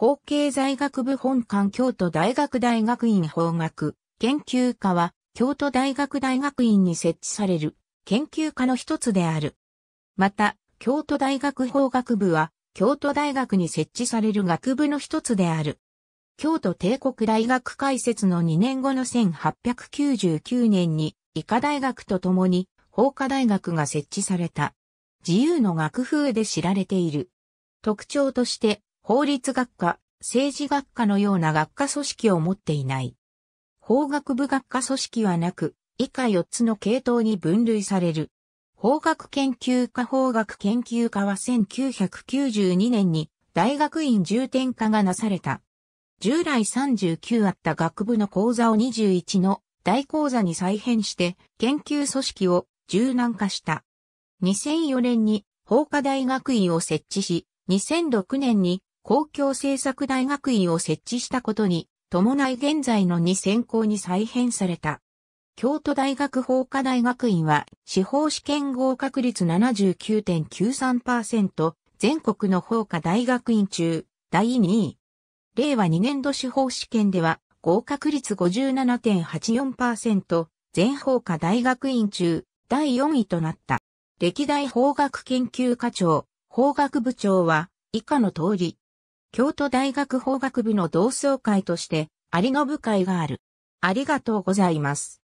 法経在学部本館京都大学大学院法学研究科は京都大学大学院に設置される研究科の一つである。また、京都大学法学部は京都大学に設置される学部の一つである。京都帝国大学開設の2年後の1899年に医科大学とともに法科大学が設置された。自由の学風で知られている。特徴として法律学科、政治学科のような学科組織を持っていない。法学部学科組織はなく、以下4つの系統に分類される。法学研究科法学研究科は1992年に大学院重点化がなされた。従来39あった学部の講座を21の大講座に再編して研究組織を柔軟化した。2004年に法科大学院を設置し、2006年に公共政策大学院を設置したことに伴い現在の2専攻に再編された。京都大学法科大学院は司法試験合格率79.93%、全国の法科大学院中第2位。令和2年度司法試験では合格率57.84%、全法科大学院中第4位となった。歴代法学研究課長、法学部長は以下の通り、京都大学法学部の同窓会として、有信会がある。ありがとうございます。